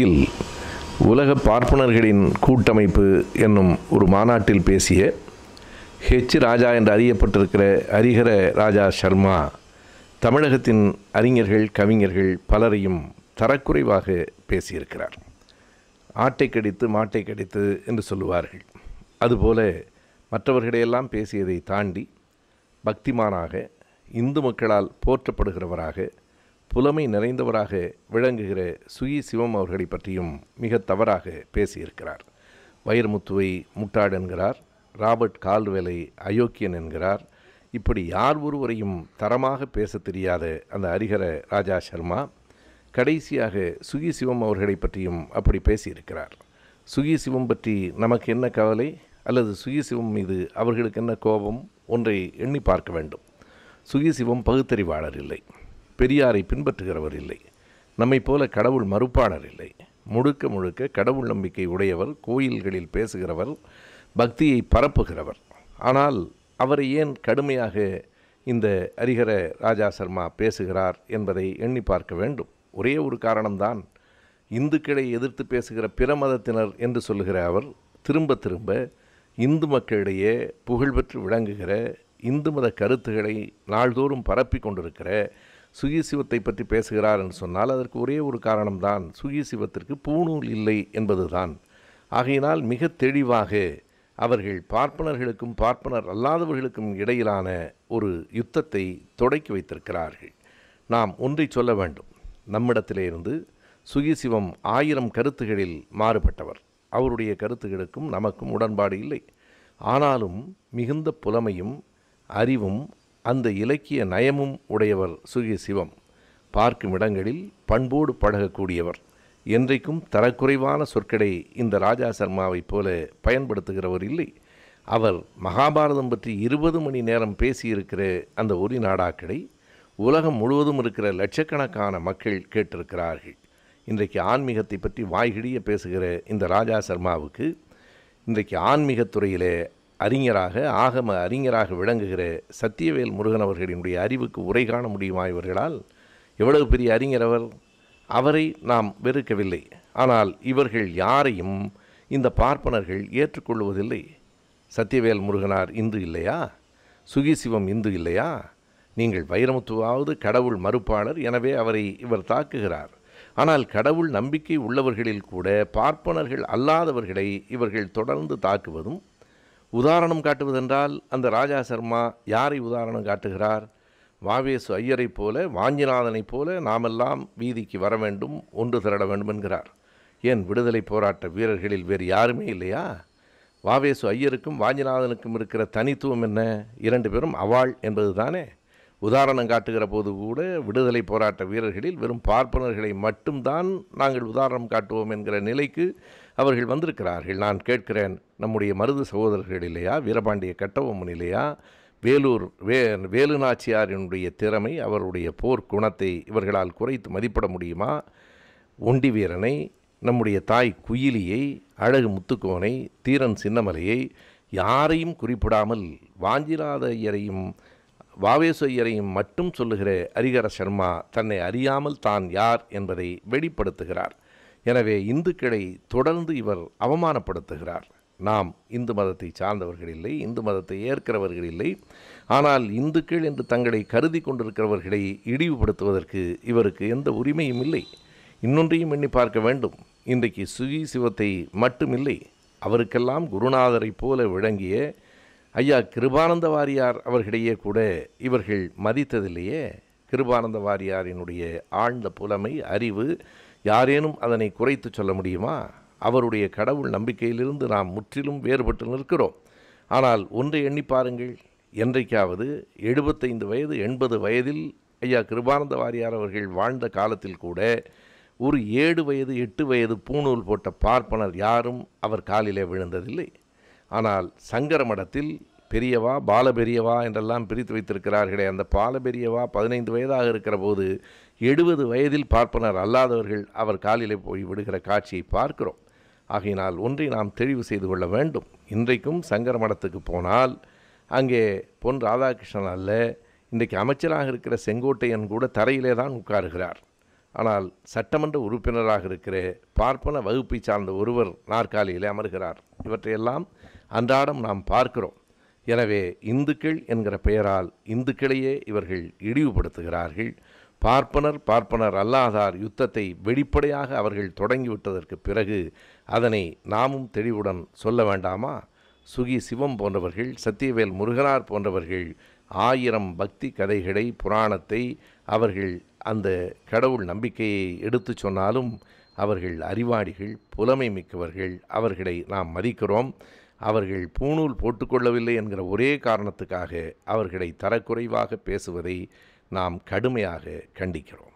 இல் உலக பார்ப்பனர்களின் கூட்டமைப்பு என்னும் ஒரு மாநாட்டில் பேசிய ஹெச் ராஜா என்று அறியப்பட்டிருக்கிற ஹரிஹர ராஜா சர்மா தமிழகத்தின் அறிஞர்கள் கவிஞர்கள் பலரையும் தரக்குறைவாக பேசியிருக்கிறார் ஆட்டை கடித்து மாட்டை கடித்து என்று சொல்லுவார்கள் அதுபோல மற்றவர்களையெல்லாம் பேசியதை தாண்டி பக்திமானாக இந்து மக்களால் போற்றப்படுகிறவராக புலமை நிறைந்தவராக விளங்குகிற சுயி சிவம் அவர்களை பற்றியும் மிக தவறாக பேசியிருக்கிறார் வைரமுத்துவை முட்டாடு என்கிறார் ராபர்ட் கால்வேலை அயோக்கியன் என்கிறார் இப்படி யார் ஒருவரையும் தரமாக பேச தெரியாத அந்த அரிகர ராஜா சர்மா கடைசியாக சுகி சிவம் அவர்களை பற்றியும் அப்படி பேசியிருக்கிறார் சுகி சிவம் பற்றி நமக்கு என்ன கவலை அல்லது சுகி சிவம் மீது அவர்களுக்கு என்ன கோபம் ஒன்றை எண்ணி பார்க்க வேண்டும் சுகி சிவம் பகுத்தறிவாளர் இல்லை பெரியாரை பின்பற்றுகிறவர் இல்லை நம்மை போல கடவுள் மறுப்பாளர் இல்லை முழுக்க முழுக்க கடவுள் நம்பிக்கை உடையவர் கோயில்களில் பேசுகிறவர் பக்தியை பரப்புகிறவர் ஆனால் அவரை ஏன் கடுமையாக இந்த அரிகர ராஜா சர்மா பேசுகிறார் என்பதை எண்ணி பார்க்க வேண்டும் ஒரே ஒரு காரணம்தான் இந்துக்களை எதிர்த்து பேசுகிற பிற மதத்தினர் என்று சொல்லுகிற அவர் திரும்ப திரும்ப இந்து மக்களிடையே புகழ்பெற்று விளங்குகிற இந்து மத கருத்துக்களை நாள்தோறும் பரப்பி கொண்டிருக்கிற சுகிசிவத்தை பற்றி பேசுகிறார் என்று சொன்னால் அதற்கு ஒரே ஒரு காரணம்தான் சுகிசிவத்திற்கு பூணூல் இல்லை என்பதுதான் ஆகையினால் மிக தெளிவாக அவர்கள் பார்ப்பனர்களுக்கும் பார்ப்பனர் அல்லாதவர்களுக்கும் இடையிலான ஒரு யுத்தத்தை தொடக்கி வைத்திருக்கிறார்கள் நாம் ஒன்றை சொல்ல வேண்டும் நம்மிடத்திலே இருந்து சுகிசிவம் ஆயிரம் கருத்துகளில் மாறுபட்டவர் அவருடைய கருத்துகளுக்கும் நமக்கும் உடன்பாடு இல்லை ஆனாலும் மிகுந்த புலமையும் அறிவும் அந்த இலக்கிய நயமும் உடையவர் சுகி சிவம் பார்க்கும் இடங்களில் பண்போடு பழகக்கூடியவர் என்றைக்கும் தரக்குறைவான சொற்கடை இந்த ராஜா சர்மாவைப் போல பயன்படுத்துகிறவர் இல்லை அவர் மகாபாரதம் பற்றி இருபது மணி நேரம் பேசியிருக்கிற அந்த ஒரி நாடாக்களை உலகம் முழுவதும் இருக்கிற லட்சக்கணக்கான மக்கள் கேட்டிருக்கிறார்கள் இன்றைக்கு ஆன்மீகத்தை பற்றி வாய்கிடிய பேசுகிற இந்த ராஜா சர்மாவுக்கு இன்றைக்கு ஆன்மீகத்துறையிலே அறிஞராக ஆகம அறிஞராக விளங்குகிற சத்தியவேல் முருகன் அவர்களினுடைய அறிவுக்கு உரை காண முடியுமா இவர்களால் எவ்வளவு பெரிய அறிஞர் அவர் அவரை நாம் வெறுக்கவில்லை ஆனால் இவர்கள் யாரையும் இந்த பார்ப்பனர்கள் ஏற்றுக்கொள்வதில்லை சத்தியவேல் முருகனார் இந்து இல்லையா சுகிசிவம் இந்து இல்லையா நீங்கள் வைரமுத்துவாவது கடவுள் மறுப்பாளர் எனவே அவரை இவர் தாக்குகிறார் ஆனால் கடவுள் நம்பிக்கை உள்ளவர்களில் கூட பார்ப்பனர்கள் அல்லாதவர்களை இவர்கள் தொடர்ந்து தாக்குவதும் உதாரணம் காட்டுவதென்றால் அந்த ராஜா சர்மா யாரை உதாரணம் காட்டுகிறார் வாவேசு ஐயரைப் போல வாஞ்சிநாதனைப் போல நாமெல்லாம் வீதிக்கு வர வேண்டும் ஒன்று திரட வேண்டும் என்கிறார் ஏன் விடுதலை போராட்ட வீரர்களில் வேறு யாருமே இல்லையா வாவேசு ஐயருக்கும் வாஞ்சிநாதனுக்கும் இருக்கிற தனித்துவம் என்ன இரண்டு பேரும் அவாள் என்பது தானே உதாரணம் காட்டுகிற போது கூட விடுதலை போராட்ட வீரர்களில் வெறும் பார்ப்பனர்களை மட்டும்தான் நாங்கள் உதாரணம் காட்டுவோம் என்கிற நிலைக்கு அவர்கள் வந்திருக்கிறார்கள் நான் கேட்கிறேன் நம்முடைய மருது சகோதரர்கள் இல்லையா வீரபாண்டிய கட்டபொம்மன் இல்லையா வேலூர் வே வேலுநாச்சியாரினுடைய திறமை அவருடைய போர் குணத்தை இவர்களால் குறைத்து மதிப்பிட முடியுமா ஒண்டி வீரனை நம்முடைய தாய் குயிலியை அழகு முத்துக்கோனை தீரன் சின்னமலையை யாரையும் குறிப்பிடாமல் வாஞ்சிராதையரையும் வாவேசையரையும் மட்டும் சொல்லுகிற அரிகர சர்மா தன்னை அறியாமல் தான் யார் என்பதை வெளிப்படுத்துகிறார் எனவே இந்துக்களை தொடர்ந்து இவர் அவமானப்படுத்துகிறார் நாம் இந்து மதத்தை சார்ந்தவர்கள் இல்லை இந்து மதத்தை ஏற்கிறவர்கள் இல்லை ஆனால் இந்துக்கள் என்று தங்களை கருதி கொண்டிருக்கிறவர்களை இழிவுபடுத்துவதற்கு இவருக்கு எந்த உரிமையும் இல்லை இன்னொன்றையும் எண்ணி பார்க்க வேண்டும் இன்றைக்கு சுகி சிவத்தை மட்டுமில்லை அவருக்கெல்லாம் குருநாதரை போல விளங்கிய ஐயா கிருபானந்த வாரியார் அவர்களிடையே கூட இவர்கள் மதித்ததில்லையே கிருபானந்த வாரியாரினுடைய ஆழ்ந்த புலமை அறிவு யாரேனும் அதனை குறைத்து சொல்ல முடியுமா அவருடைய கடவுள் நம்பிக்கையிலிருந்து நாம் முற்றிலும் வேறுபட்டு நிற்கிறோம் ஆனால் ஒன்றை எண்ணி பாருங்கள் என்றைக்காவது எழுபத்தைந்து வயது எண்பது வயதில் ஐயா கிருபானந்த வாரியார் அவர்கள் வாழ்ந்த காலத்தில் கூட ஒரு ஏழு வயது எட்டு வயது பூணூல் போட்ட பார்ப்பனர் யாரும் அவர் காலிலே விழுந்ததில்லை ஆனால் சங்கர மடத்தில் பெரியவா பால பெரியவா என்றெல்லாம் பிரித்து வைத்திருக்கிறார்களே அந்த பால பெரியவா பதினைந்து வயதாக இருக்கிற போது எழுபது வயதில் பார்ப்பனர் அல்லாதவர்கள் அவர் காலிலே போய் விடுகிற காட்சியை பார்க்கிறோம் ஆகையினால் ஒன்றை நாம் தெளிவு செய்து கொள்ள வேண்டும் இன்றைக்கும் சங்கர மடத்துக்கு போனால் அங்கே பொன் ராதாகிருஷ்ணன் அல்ல இன்றைக்கு அமைச்சராக இருக்கிற செங்கோட்டையன் கூட தரையிலே தான் உட்காருகிறார் ஆனால் சட்டமன்ற உறுப்பினராக இருக்கிற பார்ப்பன வகுப்பை சார்ந்த ஒருவர் நாற்காலியிலே அமர்கிறார் இவற்றையெல்லாம் அன்றாடம் நாம் பார்க்கிறோம் எனவே இந்துக்கள் என்கிற பெயரால் இந்துக்களையே இவர்கள் இழிவுபடுத்துகிறார்கள் பார்ப்பனர் பார்ப்பனர் அல்லாதார் யுத்தத்தை வெளிப்படையாக அவர்கள் தொடங்கிவிட்டதற்கு பிறகு அதனை நாமும் தெளிவுடன் சொல்ல வேண்டாமா சுகி சிவம் போன்றவர்கள் சத்தியவேல் முருகனார் போன்றவர்கள் ஆயிரம் பக்தி கதைகளை புராணத்தை அவர்கள் அந்த கடவுள் நம்பிக்கையை எடுத்து சொன்னாலும் அவர்கள் அறிவாளிகள் புலமை மிக்கவர்கள் அவர்களை நாம் மதிக்கிறோம் அவர்கள் பூணூல் போட்டுக்கொள்ளவில்லை என்கிற ஒரே காரணத்துக்காக அவர்களை தரக்குறைவாக பேசுவதை நாம் கடுமையாக கண்டிக்கிறோம்